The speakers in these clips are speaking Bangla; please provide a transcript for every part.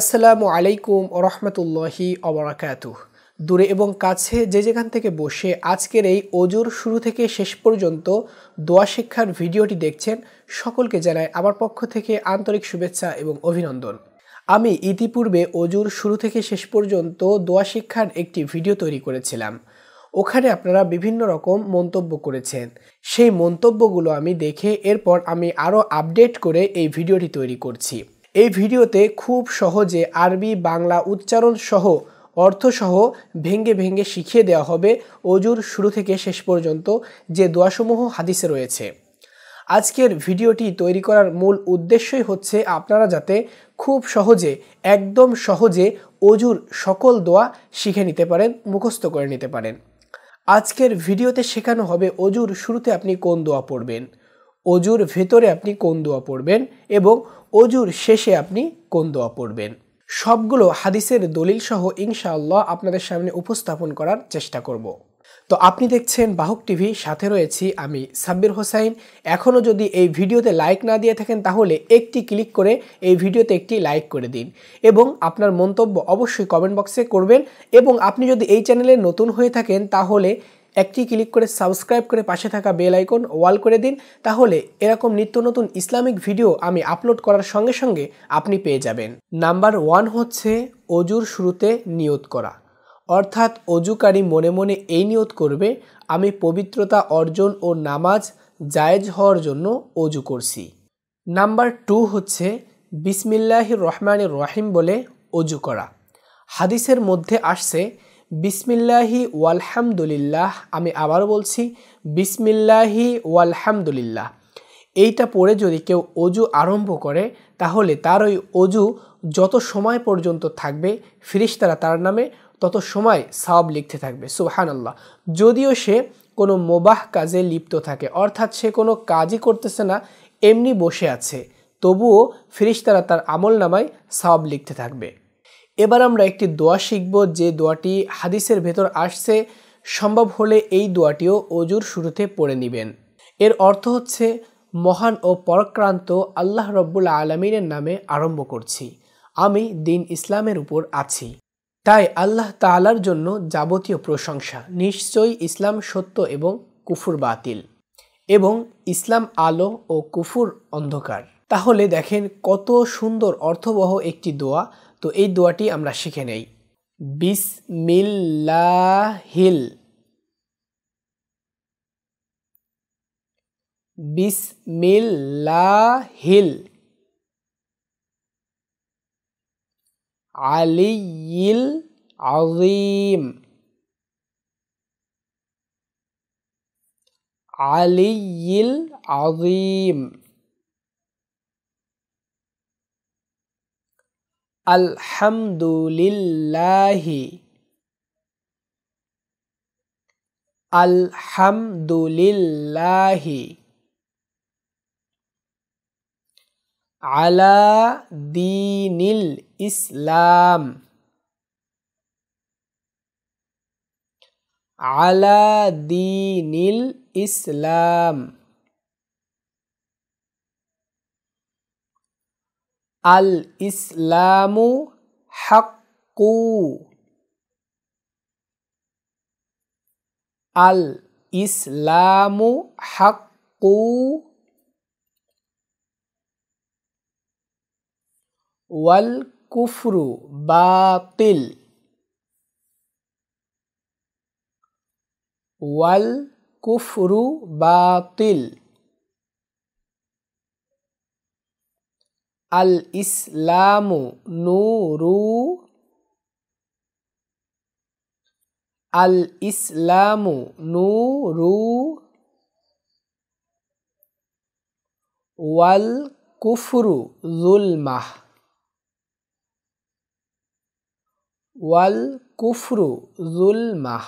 আসসালামু আলাইকুম রহমতুল্লাহি অবরাকাতুহ দূরে এবং কাছে যে যেখান থেকে বসে আজকের এই অজুর শুরু থেকে শেষ পর্যন্ত দোয়া শিক্ষার ভিডিওটি দেখছেন সকলকে জানায় আমার পক্ষ থেকে আন্তরিক শুভেচ্ছা এবং অভিনন্দন আমি ইতিপূর্বে অজুর শুরু থেকে শেষ পর্যন্ত দোয়া শিক্ষার একটি ভিডিও তৈরি করেছিলাম ওখানে আপনারা বিভিন্ন রকম মন্তব্য করেছেন সেই মন্তব্যগুলো আমি দেখে এরপর আমি আরও আপডেট করে এই ভিডিওটি তৈরি করছি এই ভিডিওতে খুব সহজে আরবি বাংলা উচ্চারণ সহ অর্থসহ ভেঙ্গে ভেঙ্গে শিখিয়ে দেওয়া হবে অজুর শুরু থেকে শেষ পর্যন্ত যে দোয়াসমূহ হাদিসে রয়েছে আজকের ভিডিওটি তৈরি করার মূল উদ্দেশ্যই হচ্ছে আপনারা যাতে খুব সহজে একদম সহজে অজুর সকল দোয়া শিখে নিতে পারেন মুখস্থ করে নিতে পারেন আজকের ভিডিওতে শেখানো হবে অজুর শুরুতে আপনি কোন দোয়া পড়বেন অজুর ভেতরে আপনি কোন দোয়া পড়বেন এবং অজুর শেষে আপনি কোন দোয়া পড়বেন সবগুলো হাদিসের দলিল সহ ইনশাআল্লাহ আপনাদের সামনে উপস্থাপন করার চেষ্টা করব তো আপনি দেখছেন বাহক টিভি সাথে রয়েছি আমি সাব্বির হোসাইন এখনও যদি এই ভিডিওতে লাইক না দিয়ে থাকেন তাহলে একটি ক্লিক করে এই ভিডিওতে একটি লাইক করে দিন এবং আপনার মন্তব্য অবশ্যই কমেন্ট বক্সে করবেন এবং আপনি যদি এই চ্যানেলে নতুন হয়ে থাকেন তাহলে একটি ক্লিক করে সাবস্ক্রাইব করে পাশে থাকা বেল আইকন ওয়াল করে দিন তাহলে এরকম নিত্য নতুন ইসলামিক ভিডিও আমি আপলোড করার সঙ্গে সঙ্গে আপনি পেয়ে যাবেন নাম্বার ওয়ান হচ্ছে অজুর শুরুতে নিয়ত করা অর্থাৎ অজুকারী মনে মনে এই নিয়ত করবে আমি পবিত্রতা অর্জন ও নামাজ জায়েজ হওয়ার জন্য অজু করছি নাম্বার টু হচ্ছে বিসমিল্লাহ রহমানের রহিম বলে অজু করা হাদিসের মধ্যে আসছে বিসমিল্লাহি ওয়ালহামদুলিল্লাহ আমি আবারও বলছি বিসমিল্লাহি ওয়ালহামদুলিল্লাহ এইটা পড়ে যদি কেউ অজু আরম্ভ করে তাহলে তার ওই অজু যত সময় পর্যন্ত থাকবে ফিরিস্তারা তার নামে তত সময় সাব লিখতে থাকবে সুবহান আল্লাহ যদিও সে কোনো মোবাহ কাজে লিপ্ত থাকে অর্থাৎ সে কোনো কাজই করতেছে না এমনি বসে আছে তবুও ফিরিস্তারা তার আমল নামায় সাব লিখতে থাকবে এবার আমরা একটি দোয়া শিখব যে দোয়াটি হাদিসের ভেতর আসছে সম্ভব হলে এই দোয়াটিও অজুর শুরুতে পড়ে নেবেন এর অর্থ হচ্ছে মহান ও পরাক্রান্ত আল্লাহ রব্বুল আলমিনের নামে আরম্ভ করছি আমি দিন ইসলামের উপর আছি তাই আল্লাহ তালার জন্য যাবতীয় প্রশংসা নিশ্চয়ই ইসলাম সত্য এবং কুফুর বাতিল এবং ইসলাম আলো ও কুফুর অন্ধকার তাহলে দেখেন কত সুন্দর অর্থবহ একটি দোয়া তো এই দোয়াটি আমরা শিখে নেই বিসমিল্লাহিল বিসমিল্লাহিল আলিয়িল আজিম আলিয়িল আজিম Alhamdulillahi. Alhamdulillahi. Ala dinil Islam. Ala dinil Islam. الإسلام حق الإسلام حق والكفر باطل والكفر باطل আল ইসলামু নুরু আল ইসলামু নুরু ওয়াল কুফরু জুলমাহ ওয়াল কুফরু জুলমাহ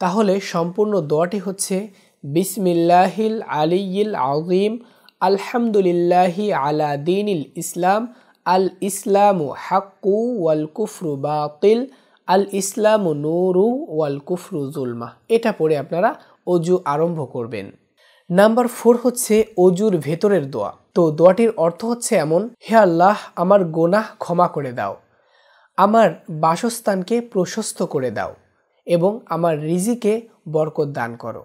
তাহলে সম্পূর্ণ দোয়াটি হচ্ছে বিসমিল্লাহিল আলিয়িল আজিম আলহামদুলিল্লাহি আলা দিনিল ইসলাম আল ইসলামু হাক্কু ওয়াল কুফরু বাতিল আল ইসলামু নুরু ওয়াল কুফরু জুলমা এটা পড়ে আপনারা অজু আরম্ভ করবেন নাম্বার ফোর হচ্ছে অজুর ভেতরের দোয়া তো দোয়াটির অর্থ হচ্ছে এমন হে আল্লাহ আমার গোনাহ ক্ষমা করে দাও আমার বাসস্থানকে প্রশস্ত করে দাও এবং আমার রিজিকে বরকত দান করো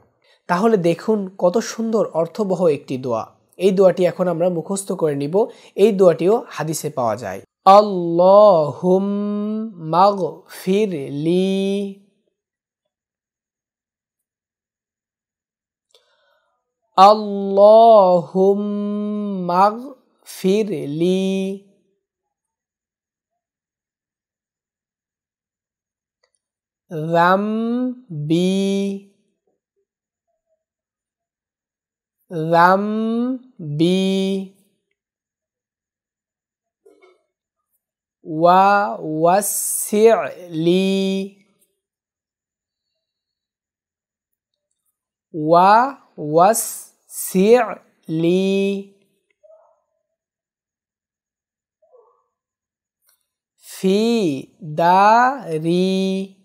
তাহলে দেখুন কত সুন্দর অর্থবহ একটি দোয়া এই দোয়াটি এখন আমরা মুখস্থ করে নিব এই দোয়াটিও হাদিসে পাওয়া যায় আল্লাহুম মাগ ফির লি আল্লাহুম মাগ ফির লি রাম বি ذنبي ووسع لي ووسع لي في داري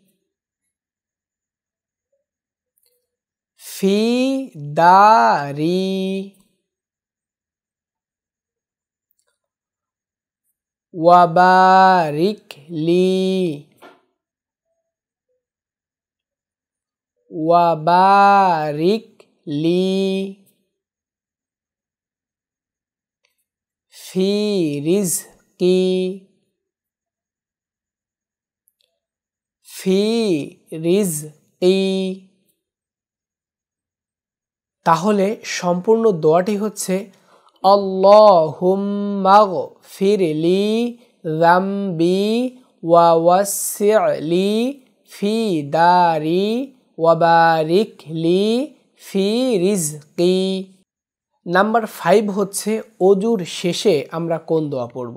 في داري وبارك لي وبارك لي في رزقي في رزقي তাহলে সম্পূর্ণ দোয়াটি হচ্ছে অল্লাহুম্মাগ ফিরলি রাম্বি ওয়াওয়াসলি ফি দারি লি ফি রিজকি নাম্বার ফাইভ হচ্ছে অজুর শেষে আমরা কোন দোয়া পড়ব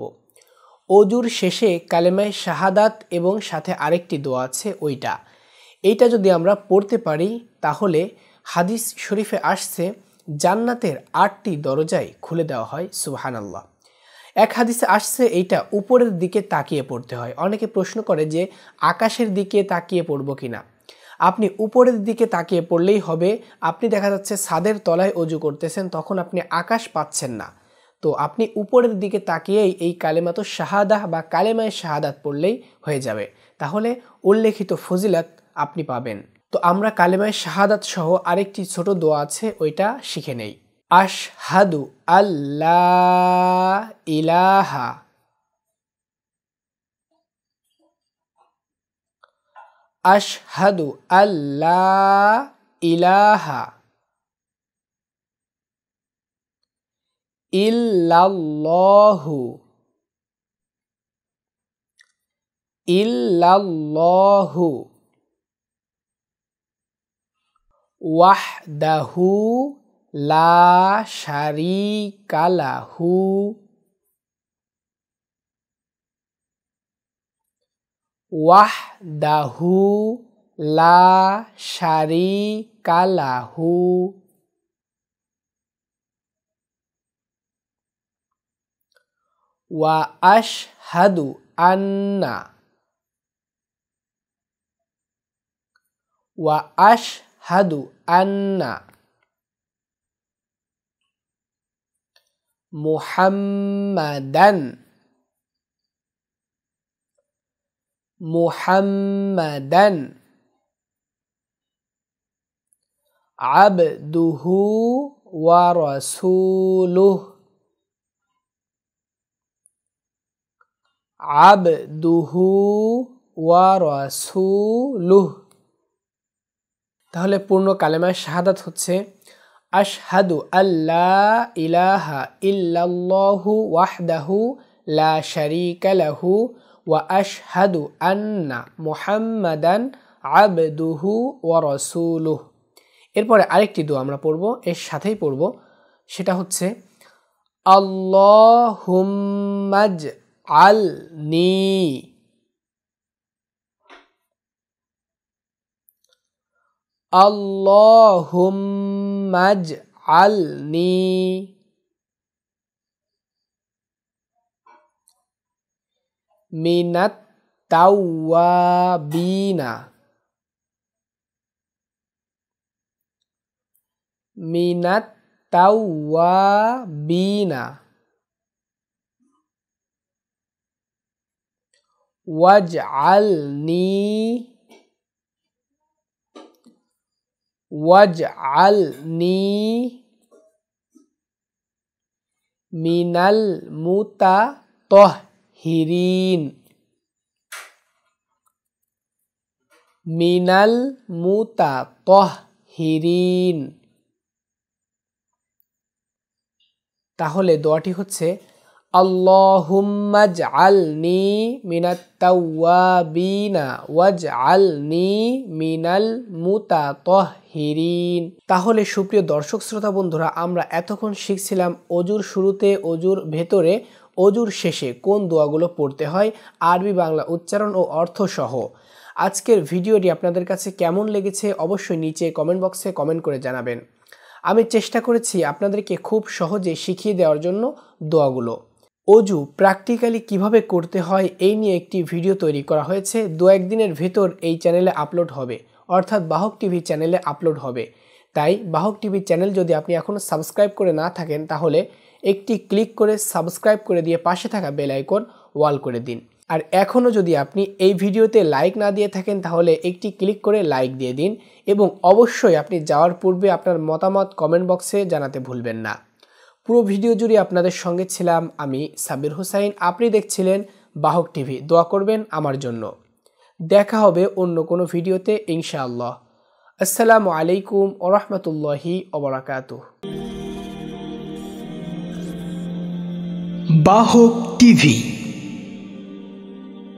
অজুর শেষে কালেমায় শাহাদাত এবং সাথে আরেকটি দোয়া আছে ওইটা এইটা যদি আমরা পড়তে পারি তাহলে হাদিস শরীফে আসছে জান্নাতের আটটি দরজাই খুলে দেওয়া হয় সুবাহান আল্লাহ এক হাদিসে আসছে এইটা উপরের দিকে তাকিয়ে পড়তে হয় অনেকে প্রশ্ন করে যে আকাশের দিকে তাকিয়ে পড়বো কি না আপনি উপরের দিকে তাকিয়ে পড়লেই হবে আপনি দেখা যাচ্ছে ছাদের তলায় অজু করতেছেন তখন আপনি আকাশ পাচ্ছেন না তো আপনি উপরের দিকে তাকিয়েই এই কালেমাতো শাহাদাহ বা কালেমায় শাহাদাত পড়লেই হয়ে যাবে তাহলে উল্লেখিত ফজিলাত আপনি পাবেন তো আমরা কালেমায় শাহাদাত সহ আরেকটি ছোট দোয়া আছে ওইটা শিখে নেই আশহাদু আল্লাহ ইলাহা আশহাদু আল্লাহ ইলাহা ইল্লাল্লাহু ইল্লাল্লাহু wahdahu la syarikalahu wahdahu la syarikalahu wa ashadu anna wa ashadu أشهد أن محمدا محمدا عبده ورسوله عبده ورسوله তাহলে পূর্ণ কালেমায় শাহাদাত হচ্ছে আশহাদু আল্লাহ ইলাহা ইল্লাল্লাহু ওয়াহদাহু লা শারিকা লাহু ওয়া আশহাদু আন্না মুহাম্মাদান আবদুহু ওয়া রসুলুহ এরপরে আরেকটি দোয়া আমরা পড়ব এর সাথেই পড়ব সেটা হচ্ছে আল্লাহুম্মাজ আল নি Allahumma ja'alni minat tawabina minat tawabina waj'alni ওয়াজআলনি মিনাল মুতা তহিরিন মিনাল মুতা তহিরিন তাহলে দোয়াটি হচ্ছে আল্লাহুম্মা জালনি মিনাত্তাওয়াবিনা ওয়াজআলনি মিনাল মুতাতাহহিরিন তাহলে সুপ্রিয় দর্শক শ্রোতা বন্ধুরা আমরা এতক্ষণ শিখছিলাম অজুর শুরুতে অজুর ভেতরে অজুর শেষে কোন দোয়াগুলো পড়তে হয় আরবি বাংলা উচ্চারণ ও অর্থ সহ আজকের ভিডিওটি আপনাদের কাছে কেমন লেগেছে অবশ্যই নিচে কমেন্ট বক্সে কমেন্ট করে জানাবেন আমি চেষ্টা করেছি আপনাদেরকে খুব সহজে শিখিয়ে দেওয়ার জন্য দোয়াগুলো অজু প্র্যাকটিক্যালি কিভাবে করতে হয় এই নিয়ে একটি ভিডিও তৈরি করা হয়েছে দু একদিনের ভেতর এই চ্যানেলে আপলোড হবে অর্থাৎ বাহক টিভি চ্যানেলে আপলোড হবে তাই বাহক টিভি চ্যানেল যদি আপনি এখনও সাবস্ক্রাইব করে না থাকেন তাহলে একটি ক্লিক করে সাবস্ক্রাইব করে দিয়ে পাশে থাকা বেল আইকন ওয়াল করে দিন আর এখনও যদি আপনি এই ভিডিওতে লাইক না দিয়ে থাকেন তাহলে একটি ক্লিক করে লাইক দিয়ে দিন এবং অবশ্যই আপনি যাওয়ার পূর্বে আপনার মতামত কমেন্ট বক্সে জানাতে ভুলবেন না পুরো ভিডিও জুড়ে আপনাদের সঙ্গে ছিলাম আমি সাবির হুসাইন আপনি দেখছিলেন বাহক টিভি দোয়া করবেন আমার জন্য দেখা হবে অন্য কোনো ভিডিওতে ইনশাআল্লাহ আসসালামু আলাইকুম ওরহমতুল্লাহি ওবরাকাত বাহক টিভি